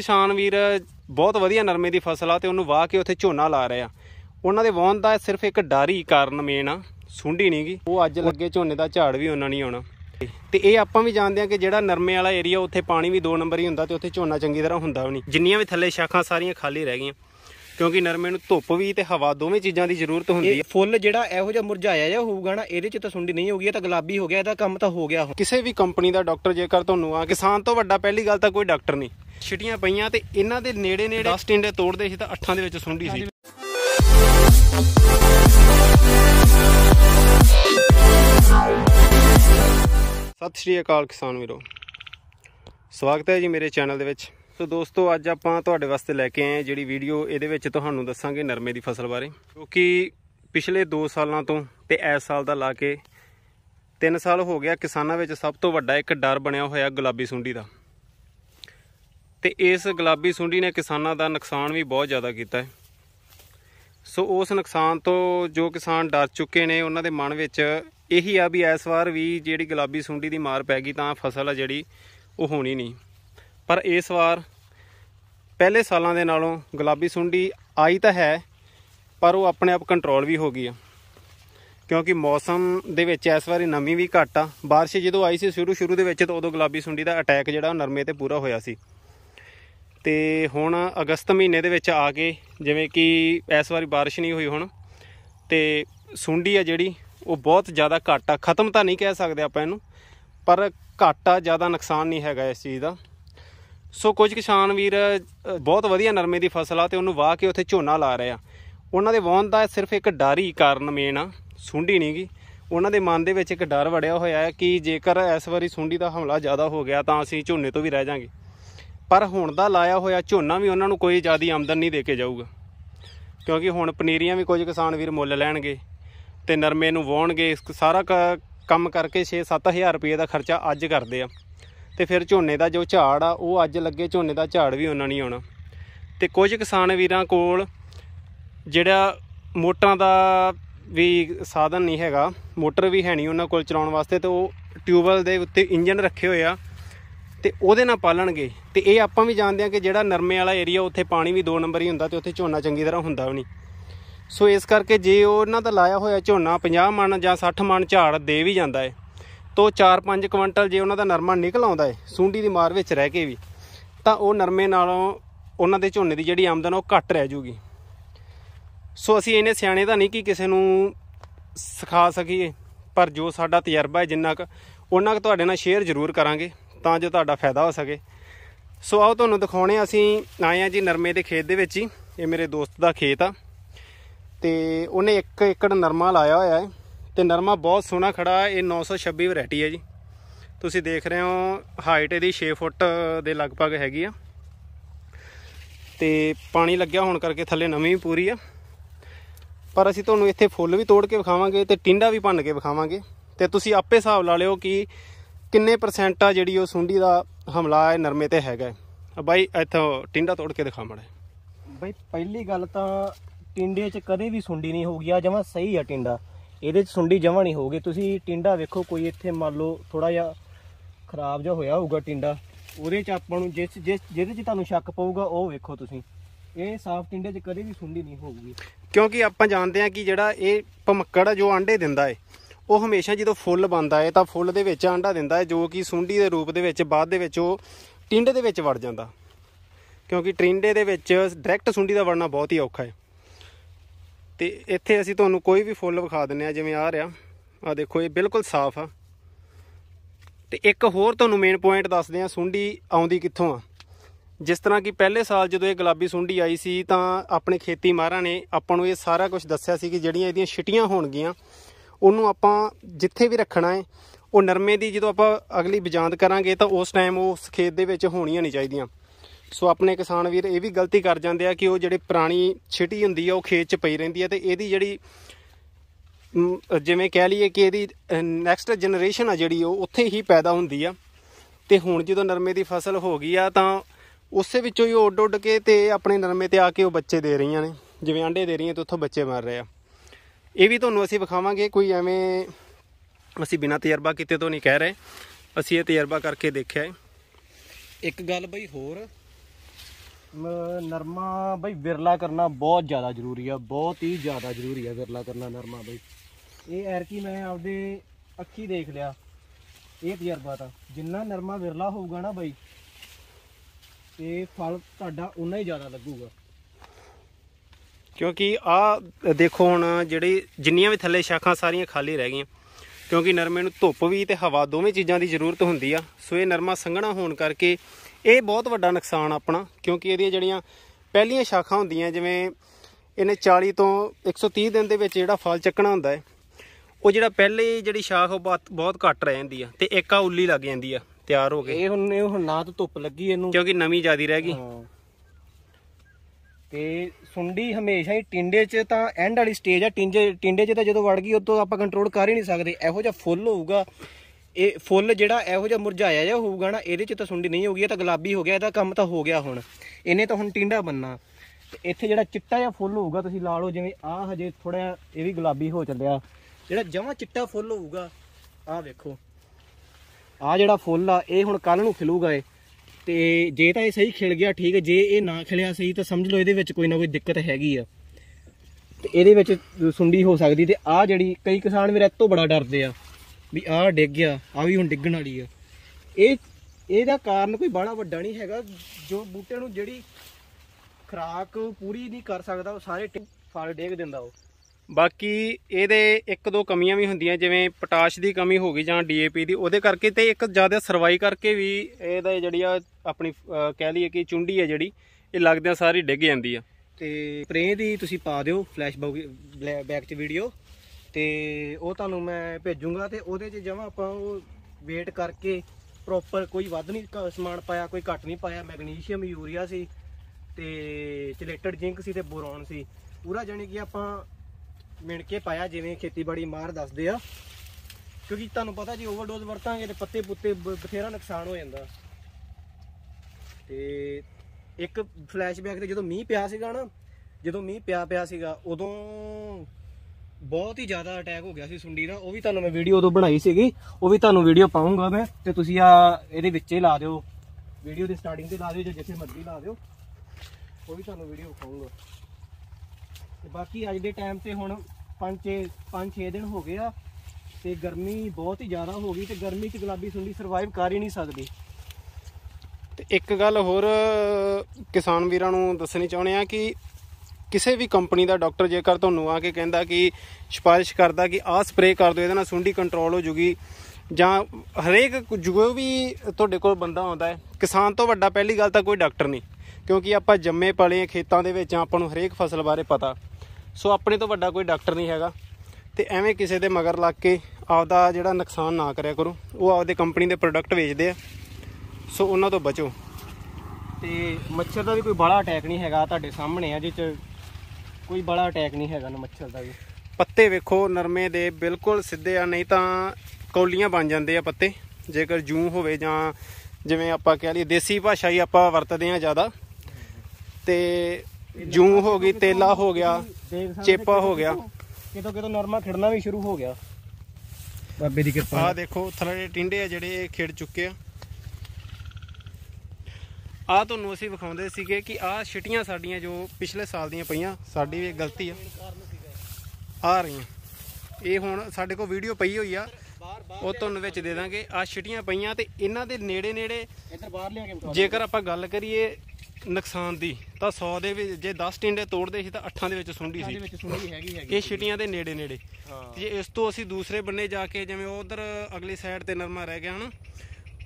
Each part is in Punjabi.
ਕਿਸਾਨ ਵੀਰ ਬਹੁਤ ਵਧੀਆ ਨਰਮੇ ਦੀ ਫਸਲ ਆ ਤੇ ਉਹਨੂੰ ਵਾਹ ਕੇ ਉੱਥੇ ਝੋਨਾ ਲਾ ਰਹੇ ਆ ਉਹਨਾਂ ਦੇ ਵਾਹਣ ਦਾ ਸਿਰਫ ਇੱਕ ਡਾਰੀ ਕਾਰਨ ਮੇਨ ਆ ਸੁੰਡੀ ਨਹੀਂਗੀ ਉਹ ਅੱਜ ਲੱਗੇ ਝੋਨੇ ਦਾ ਝਾੜ ਵੀ ਉਹਨਾਂ ਨਹੀਂ ਆਉਣਾ ਤੇ ਇਹ ਆਪਾਂ ਵੀ ਜਾਣਦੇ ਆ ਕਿ ਜਿਹੜਾ ਨਰਮੇ ਵਾਲਾ ਏਰੀਆ ਉੱਥੇ ਪਾਣੀ ਵੀ 2 ਨੰਬਰ ਹੀ ਹੁੰਦਾ ਤੇ ਉੱਥੇ ਝੋਨਾ ਚੰਗੀ ਤਰ੍ਹਾਂ ਹੁੰਦਾ ਵੀ ਨਹੀਂ ਜਿੰਨੀਆਂ ਵੀ ਥੱਲੇ ਸ਼ਾਖਾਂ ਸਾਰੀਆਂ ਖਾਲੀ ਰਹਿ ਗਈਆਂ ਕਿਉਂਕਿ ਨਰਮੇ ਨੂੰ ਧੁੱਪ ਵੀ ਤੇ ਹਵਾ ਦੋਵੇਂ ਚੀਜ਼ਾਂ ਦੀ ਜ਼ਰੂਰਤ ਹੁੰਦੀ ਹੈ ਫੁੱਲ ਜਿਹੜਾ ਇਹੋ ਜਿਹਾ ਮੁਰਝਾਇਆ ਜਾਂ ਹੋਊਗਾ ਨਾ ਇਹਦੇ 'ਚ ਤਾਂ ਸੁੰਡੀ ਨਹੀਂ ਹੋਗੀ ਇਹ ਤਾਂ ਗੁਲਾਬੀ ਹੋ ਗਿਆ ਇਹਦਾ ਕੰਮ ਤਾਂ ਹੋ ਗਿਆ ਕਿਸੇ ਵੀ ਕੰਪਨੀ ਦਾ ਡਾਕਟਰ ਜੇਕਰ ਤੁਹਾਨੂੰ ਆ ਕਿਸਾਨ ਤੋਂ ਵੱਡਾ ਪਹਿਲੀ ਗੱਲ ਤਾਂ ਕੋਈ ਡਾਕਟਰ ਨਹੀਂ ਛਿਟੀਆਂ ਪਈਆਂ ਤੇ ਇਹਨਾਂ ਦੇ ਨੇੜੇ ਨੇੜੇ 10 ਟਿੰਡੇ ਤੋੜਦੇ ਸੀ ਤਾਂ ਅੱਠਾਂ ਦੇ ਵਿੱਚ ਸੁੰਡੀ ਸੀ ਸਤਿ ਸ਼੍ਰੀ ਅਕਾਲ ਕਿਸਾਨ ਵੀਰੋ ਸਵਾਗਤ ਹੈ ਜੀ ਮੇਰੇ ਚੈਨਲ ਦੇ ਵਿੱਚ ਸੋ ਦੋਸਤੋ ਅੱਜ ਆਪਾਂ ਤੁਹਾਡੇ ਵਾਸਤੇ ਲੈ ਕੇ ਆਏ ਜਿਹੜੀ ਵੀਡੀਓ ਇਹਦੇ ਵਿੱਚ ਤੁਹਾਨੂੰ ਦੱਸਾਂਗੇ ਨਰਮੇ ਦੀ ਫਸਲ ਬਾਰੇ ਕਿਉਂਕਿ ਪਿਛਲੇ 2 ਸਾਲਾਂ ਤੋਂ ਤੇ ਇਸ ਸਾਲ ਦਾ ਲਾ ਕੇ 3 ਸਾਲ ਹੋ ਗਿਆ ਕਿਸਾਨਾਂ ਵਿੱਚ ਸਭ ਤੋਂ ਵੱਡਾ ਇੱਕ ਡਰ ਬਣਿਆ ਹੋਇਆ ਗੁਲਾਬੀ ਸੁੰਡੀ ਦਾ ਤੇ ਇਸ ਗੁਲਾਬੀ ਸੁੰਡੀ ਨੇ ਕਿਸਾਨਾਂ ਦਾ ਨੁਕਸਾਨ ਵੀ ਬਹੁਤ ਜ਼ਿਆਦਾ ਕੀਤਾ ਸੋ ਉਸ ਨੁਕਸਾਨ ਤੋਂ ਜੋ ਕਿਸਾਨ ਡਰ ਚੁੱਕੇ ਨੇ ਉਹਨਾਂ ਦੇ ਮਨ ਵਿੱਚ ਇਹੀ ਆ ਵੀ ਇਸ ਵਾਰ ਵੀ ਜਿਹੜੀ ਗੁਲਾਬੀ ਸੁੰਡੀ ਦੀ ਮਾਰ ਪੈ ਗਈ ਤਾਂ ਫਸਲ ਆ ਜਿਹੜੀ ਉਹ ਹੋਣੀ ਨਹੀਂ ਪਰ ਇਸ ਵਾਰ ਪਹਿਲੇ ਸਾਲਾਂ ਦੇ ਨਾਲੋਂ ਗੁਲਾਬੀ ਸੁੰਡੀ ਆਈ ਤਾਂ ਹੈ ਪਰ ਉਹ ਆਪਣੇ ਆਪ ਕੰਟਰੋਲ ਵੀ ਹੋ ਗਈ ਆ ਕਿਉਂਕਿ ਮੌਸਮ ਦੇ ਵਿੱਚ ਇਸ ਵਾਰੀ ਨਮੀ ਵੀ ਘੱਟ ਆ بارش ਜਦੋਂ ਆਈ ਸੀ ਸ਼ੁਰੂ ਸ਼ੁਰੂ ਦੇ ਵਿੱਚ ਤਾਂ ਉਦੋਂ ਗੁਲਾਬੀ ਸੁੰਡੀ ਦਾ ਅਟੈਕ ਜਿਹੜਾ ਨਰਮੇ ਤੇ ਪੂਰਾ ਹੋਇਆ ਸੀ ਤੇ ਹੁਣ ਅਗਸਤ ਮਹੀਨੇ ਦੇ ਵਿੱਚ ਆ ਕੇ ਜਿਵੇਂ ਕਿ ਇਸ ਵਾਰੀ بارش ਨਹੀਂ ਹੋਈ ਹੁਣ ਤੇ ਸੁੰਡੀ ਆ ਜਿਹੜੀ ਉਹ ਬਹੁਤ ਜ਼ਿਆਦਾ ਘੱਟ ਆ ਖਤਮ ਤਾਂ ਨਹੀਂ ਕਹਿ ਸਕਦੇ ਆਪਾਂ ਇਹਨੂੰ ਪਰ ਘੱਟ ਆ ਜ਼ਿਆਦਾ ਨੁਕਸਾਨ ਨਹੀਂ ਹੈਗਾ ਇਸ ਚੀਜ਼ ਦਾ ਸੋ ਕੁਝ ਕਿਸਾਨ ਵੀਰ ਬਹੁਤ ਵਧੀਆ ਨਰਮੇ ਦੀ ਫਸਲ ਆ ਤੇ ਉਹਨੂੰ ਵਾਹ ਕੇ ਉੱਥੇ ਝੋਨਾ ਲਾ ਰਹੇ ਆ ਉਹਨਾਂ ਦੇ ਵਾਹਣ ਦਾ ਸਿਰਫ ਇੱਕ ਡਾਰੀ ਕਾਰਨ ਮੇਨ ਆ ਸੁੰਡੀ ਨਹੀਂਗੀ ਉਹਨਾਂ ਦੇ ਮਨ ਦੇ ਵਿੱਚ ਇੱਕ ਡਰ ਵੜਿਆ ਹੋਇਆ ਹੈ ਕਿ ਜੇਕਰ ਇਸ ਵਾਰੀ ਸੁੰਡੀ ਦਾ ਹਮਲਾ ਜ਼ਿਆਦਾ ਹੋ ਗਿਆ ਤਾਂ ਅਸੀਂ ਝੋਨੇ ਤੋਂ ਵੀ ਰਹਿ ਜਾਾਂਗੇ ਪਰ ਹੁਣ ਦਾ ਲਾਇਆ ਹੋਇਆ ਝੋਨਾ ਵੀ ਉਹਨਾਂ ਨੂੰ ਕੋਈ ਜ਼ਿਆਦੀ ਆਮਦਨ ਨਹੀਂ ਦੇ ਕੇ ਜਾਊਗਾ ਕਿਉਂਕਿ ਹੁਣ ਪਨੀਰੀਆਂ ਵੀ ਕੁਝ ਕਿਸਾਨ ਵੀਰ ਮੁੱਲ ਲੈਣਗੇ ਤੇ ਨਰਮੇ ਨੂੰ ਵਾਉਣਗੇ ਸਾਰਾ ਕੰਮ ਕਰਕੇ 6-7000 ਰੁਪਏ ਦਾ ਖਰਚਾ ਅੱਜ ਕਰਦੇ ਆ ਤੇ ਫਿਰ ਝੋਨੇ ਦਾ ਜੋ ਝਾੜ ਆ ਉਹ ਅੱਜ ਲੱਗੇ ਝੋਨੇ ਦਾ ਝਾੜ ਵੀ ਉਹਨਾਂ ਨਹੀਂ ਆਉਣਾ ਤੇ ਕੁਝ ਕਿਸਾਨ ਵੀਰਾਂ ਕੋਲ ਜਿਹੜਾ ਮੋਟਰਾਂ ਦਾ ਵੀ ਸਾਧਨ ਨਹੀਂ ਹੈਗਾ ਮੋਟਰ ਵੀ ਹੈ ਨਹੀਂ ਉਹਨਾਂ ਕੋਲ ਚਲਾਉਣ ਵਾਸਤੇ ਤੇ ਉਹ ਟਿਊਬਲ ਦੇ ਉੱਤੇ ਇੰਜਨ ਰੱਖੇ ਹੋਏ ਆ ਤੇ ਉਹਦੇ ਨਾਲ ਪਾਲਣਗੇ ਤੇ ਇਹ ਆਪਾਂ ਵੀ ਜਾਣਦੇ ਆ ਕਿ ਜਿਹੜਾ ਨਰਮੇ ਵਾਲਾ ਏਰੀਆ ਉੱਥੇ ਪਾਣੀ ਵੀ 2 ਨੰਬਰ ਹੀ ਹੁੰਦਾ ਤੇ ਉੱਥੇ ਝੋਨਾ ਚੰਗੀ ਤਰ੍ਹਾਂ ਹੁੰਦਾ ਵੀ ਨਹੀਂ ਸੋ ਇਸ ਕਰਕੇ ਜੇ ਉਹਨਾਂ ਦਾ ਲਾਇਆ ਹੋਇਆ ਝੋਨਾ 50 ਮਣ ਜਾਂ 60 ਮਣ ਝਾੜ ਦੇ ਵੀ ਜਾਂਦਾ ਹੈ ਤੋਂ 4-5 ਕੁਇੰਟਲ ਜੇ ਉਹਨਾਂ ਦਾ ਨਰਮਾ ਨਿਕਲ ਆਉਂਦਾ ਹੈ ਸੁੰਡੀ ਦੀ ਮਾਰ ਵਿੱਚ ਰਹਿ ਕੇ ਵੀ ਤਾਂ ਉਹ ਨਰਮੇ ਨਾਲੋਂ ਉਹਨਾਂ ਦੇ ਝੋਨੇ ਦੀ ਜਿਹੜੀ ਆਮਦਨ ਉਹ ਘੱਟ ਰਹਿ ਜੂਗੀ ਸੋ ਅਸੀਂ ਇਹਨੇ ਸਿਆਣੇ ਤਾਂ ਨਹੀਂ ਕਿ ਕਿਸੇ ਨੂੰ ਸਿਖਾ ਸਕੀਏ ਪਰ ਜੋ ਸਾਡਾ ਤਜਰਬਾ ਹੈ ਜਿੰਨਾ ਕੁ ਉਹਨਾਂ ਕੋ ਤੁਹਾਡੇ ਨਾਲ ਸ਼ੇਅਰ ਜ਼ਰੂਰ ਕਰਾਂਗੇ ਤਾਂ ਜੋ ਤੁਹਾਡਾ ਫਾਇਦਾ ਹੋ ਸਕੇ ਸੋ ਆਓ ਤੁਹਾਨੂੰ ਦਿਖਾਉਣੇ ਅਸੀਂ ਆਏ ਆ ਜੀ ਨਰਮੇ ਦੇ ਖੇਤ ਦੇ ਵਿੱਚ ਹੀ ਇਹ ਮੇਰੇ ਦੋਸਤ ਦਾ ਖੇਤ ਆ ਤੇ ਉਹਨੇ 1 ਏਕੜ ਨਰਮਾ ਲਾਇਆ ਹੋਇਆ ਹੈ ਤੇ ਨਰਮਾ ਬਹੁਤ ਸੋਹਣਾ ਖੜਾ ਇਹ 926 ਵੈਰਾਈਟੀ ਹੈ ਜੀ ਤੁਸੀਂ ਦੇਖ ਰਹੇ ਹੋ ਹਾਈਟ ਇਹਦੀ 6 ਫੁੱਟ ਦੇ ਲਗਭਗ ਹੈਗੀ ਆ ਤੇ ਪਾਣੀ ਲੱਗਿਆ ਹੋਣ ਕਰਕੇ ਥੱਲੇ ਨਵੀਂ ਪੂਰੀ ਆ ਪਰ ਅਸੀਂ ਤੁਹਾਨੂੰ ਇੱਥੇ ਫੁੱਲ ਵੀ ਤੋੜ ਕੇ ਵਿਖਾਵਾਂਗੇ ਤੇ ਟਿੰਡਾ ਵੀ ਭੰਨ ਕੇ ਵਿਖਾਵਾਂਗੇ ਤੇ ਤੁਸੀਂ ਆਪੇ ਹਿਸਾਬ ਲਾ ਲਿਓ ਕਿ ਕਿੰਨੇ ਪਰਸੈਂਟ ਆ ਜਿਹੜੀ ਉਹ ਸੁੰਡੀ ਦਾ ਹਮਲਾ ਹੈ ਨਰਮੇ ਤੇ ਹੈਗਾ ਬਾਈ ਇੱਥੋਂ ਟਿੰਡਾ ਤੋੜ ਕੇ ਦਿਖਾ ਮੜੇ ਬਾਈ ਪਹਿਲੀ ਗੱਲ ਤਾਂ ਟਿੰਡੇ 'ਚ ਕਦੇ ਵੀ ਸੁੰਡੀ ਨਹੀਂ ਹੋਊਗੀ ਆ ਜਮਾ ਸਹੀ ਆ ਟਿੰਡਾ ਇਹਦੇ 'ਚ ਸੁੰਡੀ ਜਮਾ ਨਹੀਂ ਹੋਊਗੀ ਤੁਸੀਂ ਟਿੰਡਾ ਵੇਖੋ ਕੋਈ ਇੱਥੇ ਮੰਨ ਲਓ ਥੋੜਾ ਜਿਹਾ ਖਰਾਬ ਜਿਹਾ ਹੋਇਆ ਹੋਊਗਾ ਟਿੰਡਾ ਉਹਦੇ 'ਚ ਆਪਾਂ ਨੂੰ ਜਿਸ ਜਿਸ ਜਿਹਦੇ 'ਚ ਤੁਹਾਨੂੰ ਸ਼ੱਕ ਪਊਗਾ ਉਹ ਵੇਖੋ ਤੁਸੀਂ ਇਹ ਸਾਫ਼ ਟਿੰਡੇ 'ਚ ਕਦੇ ਵੀ ਸੁੰਡੀ ਨਹੀਂ ਹੋਊਗੀ ਕਿਉਂਕਿ ਆਪਾਂ ਜਾਣਦੇ ਆ ਕਿ ਜਿਹੜਾ ਇਹ ਪਮੱਕੜ ਆ ਜੋ ਆਂਡੇ ਦਿੰਦਾ ਏ ਉਹ ਹਮੇਸ਼ਾ ਜਦੋਂ ਫੁੱਲ ਬੰਦਾ ਏ ਤਾਂ ਫੁੱਲ ਦੇ ਵਿੱਚ ਆਂਡਾ ਦਿੰਦਾ ਏ ਜੋ ਕਿ ਸੁੰਡੀ ਦੇ ਰੂਪ ਦੇ ਵਿੱਚ ਬਾਅਦ ਦੇ ਵਿੱਚ ਉਹ ਟਿੰਡੇ ਦੇ ਵਿੱਚ ਵੜ ਜਾਂਦਾ ਕਿਉਂਕਿ ਟ੍ਰਿੰਡੇ ਦੇ ਵਿੱਚ ਡਾਇਰੈਕਟ ਸੁੰਡੀ ਦਾ ਵੜਨਾ ਬਹੁਤ ਹੀ ਔਖਾ ਹੈ ਤੇ ਇੱਥੇ ਅਸੀਂ ਤੁਹਾਨੂੰ ਕੋਈ ਵੀ ਫੁੱਲ ਵਿਖਾ ਦਿੰਨੇ ਆ ਜਿਵੇਂ ਆ ਰਿਹਾ ਆ ਦੇਖੋ ਇਹ ਬਿਲਕੁਲ ਸਾਫ਼ ਆ ਤੇ ਇੱਕ ਹੋਰ ਤੁਹਾਨੂੰ ਮੇਨ ਪੁਆਇੰਟ ਦੱਸਦੇ ਆ ਸੁੰਡੀ ਆਉਂਦੀ ਕਿੱਥੋਂ ਆ ਜਿਸ ਤਰ੍ਹਾਂ ਕਿ ਪਹਿਲੇ ਸਾਲ ਜਦੋਂ ਇਹ ਗੁਲਾਬੀ ਸੁੰਡੀ ਆਈ ਸੀ ਤਾਂ ਆਪਣੇ ਖੇਤੀ ਮਾਰਾਂ ਨੇ ਆਪਾਂ ਨੂੰ ਇਹ ਸਾਰਾ ਕੁਝ ਦੱਸਿਆ ਸੀ ਕਿ ਜਿਹੜੀਆਂ ਇਹਦੀਆਂ ਛਿਟੀਆਂ ਹੋਣਗੀਆਂ ਉਹਨੂੰ ਆਪਾਂ ਜਿੱਥੇ ਵੀ ਰੱਖਣਾ ਹੈ ਉਹ ਨਰਮੇ ਦੀ ਜਦੋਂ ਆਪਾਂ ਅਗਲੀ ਬਿਜਾਂਦ ਕਰਾਂਗੇ ਤਾਂ ਉਸ ਟਾਈਮ ਉਸ ਖੇਤ ਦੇ ਵਿੱਚ ਹੋਣੀਆਂ ਨਹੀਂ ਚਾਹੀਦੀਆਂ ਸੋ ਆਪਣੇ ਕਿਸਾਨ ਵੀਰ ਇਹ ਵੀ ਗਲਤੀ ਕਰ ਜਾਂਦੇ ਆ ਕਿ ਉਹ ਜਿਹੜੇ ਪੁਰਾਣੀ ਛਿਟੀ ਹੁੰਦੀ ਆ ਉਹ ਖੇਤ 'ਚ ਪਈ ਰਹਿੰਦੀ ਆ ਤੇ ਇਹਦੀ ਜਿਹੜੀ ਜਿਵੇਂ ਕਹਿ ਲਈਏ ਕਿ ਇਹਦੀ ਨੈਕਸਟ ਜਨਰੇਸ਼ਨ ਆ ਜਿਹੜੀ ਉਹ ਉੱਥੇ ਹੀ ਪੈਦਾ ਹੁੰਦੀ ਆ ਤੇ ਹੁਣ ਜਦੋਂ ਨਰਮੇ ਦੀ ਫਸਲ ਹੋ ਗਈ ਆ ਤਾਂ ਉਸੇ ਵਿੱਚੋਂ ਹੀ ਉੱਡ ਉੱਡ ਕੇ ਤੇ ਆਪਣੇ ਨਰਮੇ ਤੇ ਆ ਕੇ ਉਹ ਬੱਚੇ ਦੇ ਰਹੀਆਂ ਨੇ ਜਿਵੇਂ ਆਂਡੇ ਦੇ ਰਹੀਆਂ ਤੇ ਉੱਥੋਂ ਬੱਚੇ ਮਾਰ ਰਹੇ ਆ ਇਹ ਵੀ ਤੁਹਾਨੂੰ ਅਸੀਂ ਵਿਖਾਵਾਂਗੇ ਕੋਈ ਐਵੇਂ ਅਸੀਂ ਬਿਨਾਂ ਤਜਰਬਾ ਕੀਤੇ ਤੋਂ ਨਹੀਂ ਕਹਿ ਰਹੇ ਅਸੀਂ ਇਹ ਤਜਰਬਾ ਕਰਕੇ ਦੇਖਿਆ ਹੈ ਇੱਕ ਗੱਲ ਬਈ ਹੋਰ ਨਰਮਾ ਬਈ ਵਿਰਲਾ ਕਰਨਾ ਬਹੁਤ ਜ਼ਿਆਦਾ ਜ਼ਰੂਰੀ ਆ ਬਹੁਤ ਹੀ ਜ਼ਿਆਦਾ ਜ਼ਰੂਰੀ ਆ ਵਿਰਲਾ ਕਰਨਾ ਨਰਮਾ ਬਈ ਇਹ ਐਰ ਕੀ ਮੈਂ ਆਪਦੇ ਅੱਖੀ ਦੇਖ ਲਿਆ ਇਹ ਤਜਰਬਾ ਤਾਂ ਜਿੰਨਾ ਨਰਮਾ ਵਿਰਲਾ ਹੋਊਗਾ ਨਾ ਬਈ ਤੇ ਫਲ ਤੁਹਾਡਾ ਉਨਾ ਹੀ ਜ਼ਿਆਦਾ ਲੱਗੂਗਾ ਕਿਉਂਕਿ ਆ ਦੇਖੋ ਹੁਣ ਜਿਹੜੀ ਜਿੰਨੀਆਂ ਵੀ ਥੱਲੇ ਸ਼ਾਖਾਂ ਸਾਰੀਆਂ ਖਾਲੀ ਰਹਿ ਗਈਆਂ ਕਿਉਂਕਿ ਨਰਮੇ ਨੂੰ ਧੁੱਪ ਵੀ ਤੇ ਹਵਾ ਦੋਵੇਂ ਚੀਜ਼ਾਂ ਦੀ ਜ਼ਰੂਰਤ ਹੁੰਦੀ ਆ ਸੋ ਇਹ ਨਰਮਾ ਸੰਘਣਾ ਹੋਣ ਕਰਕੇ ਇਹ ਬਹੁਤ ਵੱਡਾ ਨੁਕਸਾਨ ਆਪਣਾ ਕਿਉਂਕਿ ਇਹਦੀਆਂ ਜਿਹੜੀਆਂ ਪਹਿਲੀਆਂ ਸ਼ਾਖਾਂ ਹੁੰਦੀਆਂ ਜਿਵੇਂ ਇਹਨੇ 40 ਤੋਂ 130 ਦਿਨ ਦੇ ਵਿੱਚ ਜਿਹੜਾ ਫਲ ਚੱਕਣਾ ਹੁੰਦਾ ਹੈ ਉਹ ਜਿਹੜਾ ਪਹਿਲੇ ਜਿਹੜੀ ਸ਼ਾਖ ਉਹ ਬਹੁਤ ਘੱਟ ਰਹਿ ਜਾਂਦੀ ਆ ਤੇ ਇੱਕ ਆ ਉੱਲੀ ਲੱਗ ਜਾਂਦੀ ਆ ਤਿਆਰ ਹੋ ਕੇ ਇਹ ਹੁਣ ਇਹ ਹੁਣ ਨਾ ਤਾਂ ਧੁੱਪ ਲੱਗੀ ਇਹਨੂੰ ਕਿਉਂਕਿ ਨਵੀਂ ਜਿਆਦੀ ਰਹਿ ਗਈ ਤੇ ਸੁੰਡੀ ਹਮੇਸ਼ਾ ਹੀ ਟਿੰਡੇ 'ਚ ਤਾਂ ਐਂਡ ਵਾਲੀ ਸਟੇਜ ਆ ਟਿੰਡੇ ਟਿੰਡੇ 'ਚ ਤਾਂ ਜਦੋਂ ਵੜ ਗਈ ਉਦੋਂ ਆਪਾਂ ਕੰਟਰੋਲ ਕਰ ਹੀ ਨਹੀਂ ਸਕਦੇ ਇਹੋ ਜਿਹਾ ਫੁੱਲ ਹੋਊਗਾ ਇਹ ਫੁੱਲ ਜਿਹੜਾ ਇਹੋ ਜਿਹਾ ਮੁਰਝਾਇਆ ਜਾਂ ਹੋਊਗਾ ਨਾ ਇਹਦੇ 'ਚ ਤਾਂ ਸੁੰਡੀ ਨਹੀਂ ਹੋਗੀ ਇਹ ਤਾਂ ਗੁਲਾਬੀ ਹੋ ਗਿਆ ਇਹਦਾ ਕੰਮ ਤਾਂ ਹੋ ਗਿਆ ਹੁਣ ਇਹਨੇ ਤਾਂ ਹੁਣ ਟਿੰਡਾ ਬੰਨਾ ਤੇ ਇੱਥੇ ਜਿਹੜਾ ਚਿੱਟਾ ਜਿਹਾ ਫੁੱਲ ਹੋਊਗਾ ਤੁਸੀਂ ਲਾ ਲਓ ਜਿਵੇਂ ਆਹ ਹਜੇ ਥੋੜਾ ਇਹ ਵੀ ਗੁਲਾਬੀ ਹੋ ਚੱਲਿਆ ਜਿਹੜਾ ਜਮਾ ਚਿੱਟਾ ਫੁੱਲ ਹੋਊਗਾ ਆਹ ਵੇਖੋ ਆਹ ਜਿਹੜਾ ਫੁੱਲ ਆ ਇਹ ਹੁਣ ਕੱਲ ਨੂੰ ਖਿਲੂਗਾ ਇਹ ਤੇ ਜੇ ਤਾਂ ਇਹ ਸਹੀ ਖਿਲ ਗਿਆ ਠੀਕ ਹੈ ਜੇ ਇਹ ਨਾ ਖਿਲਿਆ ਸਹੀ ਤਾਂ ਸਮਝ ਲਓ ਇਹਦੇ ਵਿੱਚ ਕੋਈ ਨਾ ਕੋਈ ਦਿੱਕਤ ਹੈਗੀ ਆ ਤੇ ਇਹਦੇ ਵਿੱਚ ਸੁੰਡੀ ਹੋ ਸਕਦੀ ਤੇ ਆਹ ਜਿਹੜੀ ਕਈ ਕਿਸਾਨ ਮੇਰੇ ਤੋਂ ਬੜਾ ਡਰਦੇ ਆ ਵੀ ਆ ਡਿੱਗ ਗਿਆ ਆ ਵੀ ਹੁਣ ਡਿੱਗਣ ਵਾਲੀ ਆ ਇਹ ਇਹਦਾ ਕਾਰਨ ਕੋਈ ਬੜਾ ਵੱਡਾ ਨਹੀਂ ਹੈਗਾ ਜੋ ਬੂਟੇ ਨੂੰ ਜਿਹੜੀ ਖਰਾਕ ਪੂਰੀ ਨਹੀਂ ਕਰ ਸਕਦਾ ਉਹ ਸਾਰੇ ਫਲ ਡੇਗ ਦਿੰਦਾ ਉਹ ਬਾਕੀ ਇਹਦੇ ਇੱਕ ਦੋ ਕਮੀਆਂ ਵੀ ਹੁੰਦੀਆਂ ਜਿਵੇਂ ਪੋਟਾਸ਼ ਦੀ ਕਮੀ ਹੋ ਗਈ ਜਾਂ ਡੀਏਪੀ ਦੀ ਉਹਦੇ ਕਰਕੇ ਤੇ ਇੱਕ ਜ਼ਿਆਦਾ ਸਰਵਾਈ ਕਰਕੇ ਵੀ ਇਹਦਾ ਜਿਹੜੀ ਆ ਆਪਣੀ ਕਹਿ ਲਈਏ ਕਿ ਚੁੰਡੀ ਹੈ ਜਿਹੜੀ ਇਹ ਲੱਗਦਿਆਂ ਸਾਰੀ ਡਿੱਗ ਜਾਂਦੀ ਆ ਤੇ ਸਪਰੇਅ ਦੀ ਤੁਸੀਂ ਪਾ ਦਿਓ ਫਲੈਸ਼ ਬੈਕ 'ਚ ਵੀਡੀਓ ਤੇ ਉਹ ਤੁਹਾਨੂੰ ਮੈਂ ਭੇਜੂੰਗਾ ਤੇ ਉਹਦੇ 'ਚ ਜਮਾ ਆਪਾਂ ਉਹ ਵੇਟ ਕਰਕੇ ਪ੍ਰੋਪਰ ਕੋਈ ਵੱਧ ਨਹੀਂ ਸਮਾਨ ਪਾਇਆ ਕੋਈ ਘੱਟ ਨਹੀਂ ਪਾਇਆ ਮੈਗਨੀਸ਼ੀਅਮ ਯੂਰੀਆ ਸੀ ਤੇ ਚਿਲੇਟਡ ਜ਼ਿੰਕ ਸੀ ਤੇ ਬੋਰੋਨ ਸੀ ਪੂਰਾ ਜਾਨੀ ਕਿ ਆਪਾਂ ਮਿਣ ਕੇ ਪਾਇਆ ਜਿਵੇਂ ਖੇਤੀਬਾੜੀ ਮਾਰ ਦੱਸਦੇ ਆ ਕਿਉਂਕਿ ਤੁਹਾਨੂੰ ਪਤਾ ਜੀ ਓਵਰਡੋਜ਼ ਵਰਤਾਂਗੇ ਤੇ ਪੱਤੇ ਪੁੱਤੇ ਬਥੇਰਾ ਨੁਕਸਾਨ ਹੋ ਜਾਂਦਾ ਤੇ ਇੱਕ ਫਲੈਸ਼ਬੈਕ ਤੇ ਜਦੋਂ ਮੀਂਹ ਪਿਆ ਸੀਗਾ ਨਾ ਜਦੋਂ ਮੀਂਹ ਪਿਆ ਪਿਆ ਸੀਗਾ ਉਦੋਂ ਬਹੁਤ ਹੀ ਜ਼ਿਆਦਾ ਅਟੈਕ ਹੋ ਗਿਆ ਸੀ ਸੁੰਡੀ ਦਾ ਉਹ ਵੀ ਤੁਹਾਨੂੰ ਮੈਂ ਵੀਡੀਓ ਉਦੋਂ ਬਣਾਈ ਸੀਗੀ ਉਹ ਵੀ ਤੁਹਾਨੂੰ ਵੀਡੀਓ ਪਾਉਂਗਾ ਮੈਂ ਤੇ ਤੁਸੀਂ ਆ ਇਹਦੇ ਵਿੱਚ ਹੀ ਲਾ ਦਿਓ ਵੀਡੀਓ ਦੀ ਸਟਾਰਟਿੰਗ ਤੇ ਲਾ ਦਿਓ ਜਾਂ ਜਿੱਥੇ ਮਰਜ਼ੀ ਲਾ ਦਿਓ ਉਹ ਵੀ ਤੁਹਾਨੂੰ ਵੀਡੀਓ ਪਾਉਂਗਾ ਤੇ ਬਾਕੀ ਅੱਜ ਦੇ ਟਾਈਮ ਤੇ ਹੁਣ 5 5 6 ਦਿਨ ਹੋ ਗਏ ਆ ਤੇ ਗਰਮੀ ਬਹੁਤ ਹੀ ਜ਼ਿਆਦਾ ਹੋ ਗਈ ਤੇ ਗਰਮੀ 'ਚ ਗੁਲਾਬੀ ਸੁੰਡੀ ਸਰਵਾਈਵ ਕਰ ਹੀ ਨਹੀਂ ਸਕਦੀ ਤੇ ਇੱਕ ਗੱਲ ਹੋਰ ਕਿਸਾਨ ਵੀਰਾਂ ਨੂੰ ਦੱਸਣੀ ਚਾਹੁੰਦੇ ਆ ਕਿ ਕਿਸੇ ਵੀ ਕੰਪਨੀ ਦਾ ਡਾਕਟਰ ਜੇਕਰ ਤੁਹਾਨੂੰ ਆ ਕੇ ਕਹਿੰਦਾ ਕਿ ਸਿਫਾਰਿਸ਼ ਕਰਦਾ ਕਿ ਆਹ ਸਪਰੇਅ ਕਰ ਦਿਓ ਇਹਦੇ ਨਾਲ ਸੁੰਡੀ ਕੰਟਰੋਲ ਹੋ ਜੂਗੀ ਜਾਂ ਹਰੇਕ ਜੋ ਵੀ ਤੁਹਾਡੇ ਕੋਲ ਬੰਦਾ ਆਉਂਦਾ ਹੈ ਕਿਸਾਨ ਤੋਂ ਵੱਡਾ ਪਹਿਲੀ ਗੱਲ ਤਾਂ ਕੋਈ ਡਾਕਟਰ ਨਹੀਂ ਕਿਉਂਕਿ ਆਪਾਂ ਜੰਮੇ ਪਲੇ ਖੇਤਾਂ ਦੇ ਵਿੱਚ ਆਪਾਂ ਨੂੰ ਹਰੇਕ ਫਸਲ ਬਾਰੇ ਪਤਾ ਸੋ ਆਪਣੇ ਤੋਂ ਵੱਡਾ ਕੋਈ ਡਾਕਟਰ ਨਹੀਂ ਹੈਗਾ ਤੇ ਐਵੇਂ ਕਿਸੇ ਦੇ ਮਗਰ ਲੱਗ ਕੇ ਆਪਦਾ ਜਿਹੜਾ ਨੁਕਸਾਨ ਨਾ ਕਰਿਆ ਕਰੋ ਉਹ ਆਪਦੇ ਕੰਪਨੀ ਦੇ ਪ੍ਰੋਡਕਟ ਵੇਚਦੇ ਆ ਸੋ ਉਹਨਾਂ ਤੋਂ ਬਚੋ ਤੇ ਮੱਛਰ ਦਾ ਵੀ ਕੋਈ ਬੜਾ ਅਟੈਕ ਨਹੀਂ ਹੈਗਾ ਤੁਹਾਡੇ ਸਾਹਮਣੇ ਆ ਜਿੱਚ ਕੋਈ ਬੜਾ ਅਟੈਕ ਨਹੀਂ ਹੈਗਾ ਨਾ ਮੱਛਰ ਦਾ ਵੀ ਪੱਤੇ ਵੇਖੋ ਨਰਮੇ ਦੇ ਬਿਲਕੁਲ ਸਿੱਧੇ ਆ ਨਹੀਂ ਤਾਂ ਕੌਲੀਆਂ ਬਣ ਜਾਂਦੇ ਆ ਪੱਤੇ ਜੇਕਰ ਜੂੰ ਹੋਵੇ ਜਾਂ ਜਿਵੇਂ ਆਪਾਂ ਕਹਿ ਲਈ ਦੇਸੀ ਭਾਸ਼ਾ ਹੀ ਆਪਾਂ ਵਰਤਦੇ ਆ ਜ਼ਿਆਦਾ ਤੇ ਜੂੰ ਹੋ ਗਈ ਤੇਲਾ ਹੋ ਗਿਆ ਚੇਪਾ ਹੋ ਗਿਆ ਕਿਤੋਂ ਕਿਤੋਂ ਨਰਮਾ ਖਿੜਨਾ ਵੀ ਸ਼ੁਰੂ ਹੋ ਗਿਆ ਬਾਬੇ ਦੀ ਕਿਰਪਾ ਆ ਦੇਖੋ ਥਲੇ ਟਿੰਡੇ ਆ ਜਿਹੜੇ ਖਿੜ ਚੁੱਕੇ ਆ ਆ ਤੁਹਾਨੂੰ ਅਸੀਂ ਵਿਖਾਉਂਦੇ ਸੀਗੇ ਕਿ ਆ ਛਿਟੀਆਂ ਸਾਡੀਆਂ ਜੋ ਪਿਛਲੇ ਸਾਲ ਦੀਆਂ ਪਈਆਂ ਸਾਡੀ ਵੀ ਗਲਤੀ ਆ ਆ ਰਹੀਆਂ ਇਹ ਹੁਣ ਸਾਡੇ ਕੋਲ ਵੀਡੀਓ ਪਈ ਹੋਈ ਆ ਉਹ ਤੁਹਾਨੂੰ ਵਿੱਚ ਦੇ ਦਾਂਗੇ ਆ ਛਿਟੀਆਂ ਪਈਆਂ ਤੇ ਇਹਨਾਂ ਦੇ ਨੇੜੇ ਨੇੜੇ ਜੇਕਰ ਆਪਾਂ ਗੱਲ ਕਰੀਏ ਨੁਕਸਾਨ ਦੀ ਤਾਂ 100 ਦੇ ਵਿੱਚ ਜੇ 10 ਟਿੰਡੇ ਤੋੜਦੇ ਸੀ ਤਾਂ 8 ਦੇ ਵਿੱਚ ਸੁੰਡੀ ਸੀ ਇਹ ਛਿਟੀਆਂ ਦੇ ਨੇੜੇ ਨੇੜੇ ਜੇ ਇਸ ਤੋਂ ਅਸੀਂ ਦੂਸਰੇ ਬੰਨੇ ਜਾ ਕੇ ਜਿਵੇਂ ਉਧਰ ਅਗਲੀ ਸਾਈਡ ਤੇ ਨਰਮਾ ਰਹਿ ਗਿਆ ਹਨ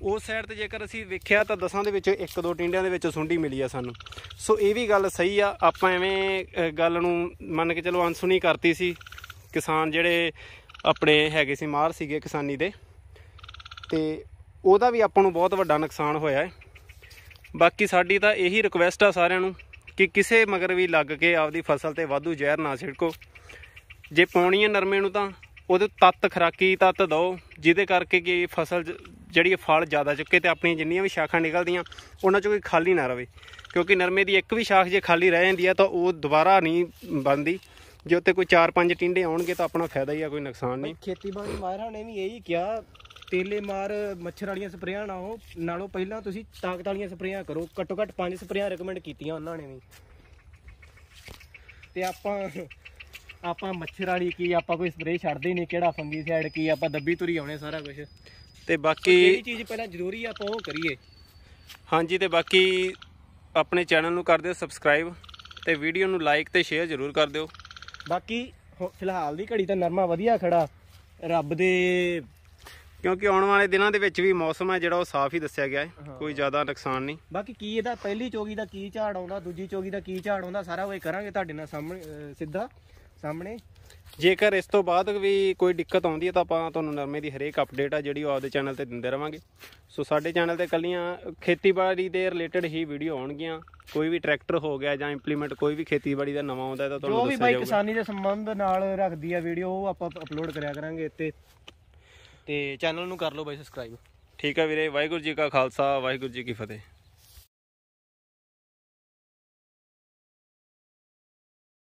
ਉਸ ਸਾਈਡ ਤੇ ਜੇਕਰ ਅਸੀਂ ਵੇਖਿਆ ਤਾਂ ਦਸਾਂ ਦੇ ਵਿੱਚ ਇੱਕ ਦੋ ਟਿੰਡਿਆਂ ਦੇ ਵਿੱਚ ਸੁੰਡੀ ਮਿਲੀ ਆ ਸਾਨੂੰ ਸੋ ਇਹ ਵੀ ਗੱਲ ਸਹੀ ਆ ਆਪਾਂ ਐਵੇਂ ਗੱਲ ਨੂੰ ਮੰਨ ਕੇ ਚਲੋ ਅਨਸੁਣੀ ਕਰਤੀ ਸੀ ਕਿਸਾਨ ਜਿਹੜੇ ਆਪਣੇ ਹੈਗੇ ਸੀ ਮਾਰ ਸੀਗੇ ਕਿਸਾਨੀ ਦੇ ਤੇ ਉਹਦਾ ਵੀ ਆਪਾਂ ਨੂੰ ਬਹੁਤ ਵੱਡਾ ਨੁਕਸਾਨ ਹੋਇਆ ਹੈ ਬਾਕੀ ਸਾਡੀ ਤਾਂ ਇਹੀ ਰਿਕੁਐਸਟ ਆ ਸਾਰਿਆਂ ਨੂੰ ਕਿ ਕਿਸੇ ਮਗਰ ਵੀ ਲੱਗ ਕੇ ਆਪਦੀ ਫਸਲ ਤੇ ਵਾਧੂ ਜ਼ਹਿਰ ਨਾ ਛਿੜਕੋ ਜੇ ਪਾਉਣੀ ਹੈ ਨਰਮੇ ਨੂੰ ਤਾਂ ਉਹਦੇ ਤੱਤ ਖਰਾਕੀ ਤੱਤ ਦਿਓ ਜਿਹਦੇ ਕਰਕੇ ਕਿ ਫਸਲ ਜਿਹੜੀ ਫਲ ਜ਼ਿਆਦਾ ਚੁੱਕੇ ਤੇ ਆਪਣੀਆਂ ਜਿੰਨੀਆਂ ਵੀ ਸ਼ਾਖਾਂ ਨਿਕਲਦੀਆਂ ਉਹਨਾਂ ਚੋਂ ਕੋਈ ਖਾਲੀ ਨਾ ਰਵੇ ਕਿਉਂਕਿ ਨਰਮੇ ਦੀ ਇੱਕ ਵੀ ਸ਼ਾਖ ਜੇ ਖਾਲੀ ਰਹਿ ਜਾਂਦੀ ਆ ਤਾਂ ਉਹ ਦੁਬਾਰਾ ਨਹੀਂ ਬਣਦੀ ਜੇ ਉੱਤੇ ਕੋਈ 4-5 ਟਿੰਡੇ ਆਉਣਗੇ ਤਾਂ ਆਪਣਾ ਫਾਇਦਾ ਹੀ ਆ ਕੋਈ ਨੁਕਸਾਨ ਨਹੀਂ ਖੇਤੀਬਾੜੀ ਮਾਹਿਰਾਂ ਨੇ ਵੀ ਇਹੀ ਕਿਹਾ ਤੇਲੇ ਮਾਰ ਮੱਛਰ ਵਾਲੀਆਂ ਸਪਰੇਆਂ ਨਾਲੋਂ ਨਾਲੋਂ ਪਹਿਲਾਂ ਤੁਸੀਂ ਤਾਕਤ ਵਾਲੀਆਂ ਸਪਰੇਆਂ ਕਰੋ ਘੱਟੋ ਘੱਟ ਪੰਜ ਸਪਰੇਆਂ ਰეკਮੈਂਡ ਕੀਤੀਆਂ ਉਹਨਾਂ ਨੇ ਵੀ ਤੇ ਆਪਾਂ ਆਪਾਂ ਮੱਛਰ ਵਾਲੀ ਕੀ ਆਪਾਂ ਕੋਈ ਸਪਰੇ ਛੱਡਦੇ ਨਹੀਂ ਕਿਹੜਾ ਫੰਗੀਸਾਈਡ ਕੀ ਆਪਾਂ ਦੱਬੀ ਤੁਰੀ ਆਉਣੇ ਸਾਰਾ ਕੁਝ ਤੇ ਬਾਕੀ ਜਿਹੜੀ ਚੀਜ਼ ਪਹਿਲਾਂ ਜ਼ਰੂਰੀ ਆ ਆਪਾਂ ਉਹ ਕਰੀਏ ਹਾਂਜੀ ਤੇ ਬਾਕੀ ਆਪਣੇ ਚੈਨਲ ਨੂੰ ਕਰ ਦਿਓ ਸਬਸਕ੍ਰਾਈਬ ਤੇ ਵੀਡੀਓ ਨੂੰ ਲਾਈਕ ਤੇ ਸ਼ੇਅਰ ਜ਼ਰੂਰ ਕਰ ਦਿਓ ਬਾਕੀ ਫਿਲਹਾਲ ਦੀ ਘੜੀ ਤਾਂ ਨਰਮਾ ਵਧੀਆ ਖੜਾ ਰੱਬ ਦੇ ਕਿਉਂਕਿ ਆਉਣ ਵਾਲੇ ਦਿਨਾਂ ਦੇ ਵਿੱਚ ਵੀ ਮੌਸਮ ਹੈ ਜਿਹੜਾ ਉਹ ਸਾਫ਼ ਹੀ ਦੱਸਿਆ ਗਿਆ ਹੈ ਕੋਈ ਜ਼ਿਆਦਾ ਨੁਕਸਾਨ ਨਹੀਂ ਬਾਕੀ ਕੀ ਇਹਦਾ ਪਹਿਲੀ ਚੋਗੀ ਦਾ ਕੀ ਝਾੜ ਆਉਂਦਾ ਦੂਜੀ ਚੋਗੀ ਦਾ ਕੀ ਝਾੜ ਆਉਂਦਾ ਸਾਰਾ ਉਹ ਕਰਾਂਗੇ ਤੁਹਾਡੇ ਨਾਲ ਸਾਹਮਣੇ ਸਿੱਧਾ ਸਾਹਮਣੇ ਜੇਕਰ ਇਸ ਤੋਂ ਬਾਅਦ ਵੀ ਕੋਈ ਦਿੱਕਤ ਆਉਂਦੀ ਹੈ ਤਾਂ ਆਪਾਂ ਤੁਹਾਨੂੰ ਨਰਮੇ ਦੀ ਹਰੇਕ ਅਪਡੇਟ ਆ ਜਿਹੜੀ ਉਹ ਆਪਦੇ ਚੈਨਲ ਤੇ ਦਿੰਦੇ ਰਵਾਂਗੇ ਸੋ ਸਾਡੇ ਚੈਨਲ ਤੇ ਕੱਲੀਆਂ ਖੇਤੀਬਾੜੀ ਦੇ ਰਿਲੇਟਡ ਹੀ ਵੀਡੀਓ ਆਉਣਗੀਆਂ ਕੋਈ ਵੀ ਟਰੈਕਟਰ ਹੋ ਗਿਆ ਜਾਂ ਇੰਪਲੀਮੈਂਟ ਕੋਈ ਵੀ ਖੇਤੀਬਾੜੀ ਦਾ ਨਵਾਂ ਆਉਂਦਾ ਤਾਂ ਤੁਹਾਨੂੰ ਜੋ ਵੀ ਬਾਈ ਕਿਸਾਨੀ ਦੇ ਸੰਬੰਧ ਨਾਲ ਰੱਖਦੀ ਆ ਵੀਡੀਓ ਉਹ ਆਪਾਂ ਅਪਲੋਡ ਕਰਿਆ ਕਰਾਂਗੇ ਤੇ ਤੇ ਚੈਨਲ ਨੂੰ ਕਰ ਲਓ ਬਾਈ ਸਬਸਕ੍ਰਾਈਬ ਠੀਕ ਆ ਵੀਰੇ ਵਾਹਿਗੁਰੂ ਜੀ ਕਾ ਖਾਲਸਾ ਵਾਹਿਗੁਰੂ ਜੀ ਕੀ ਫਤਿਹ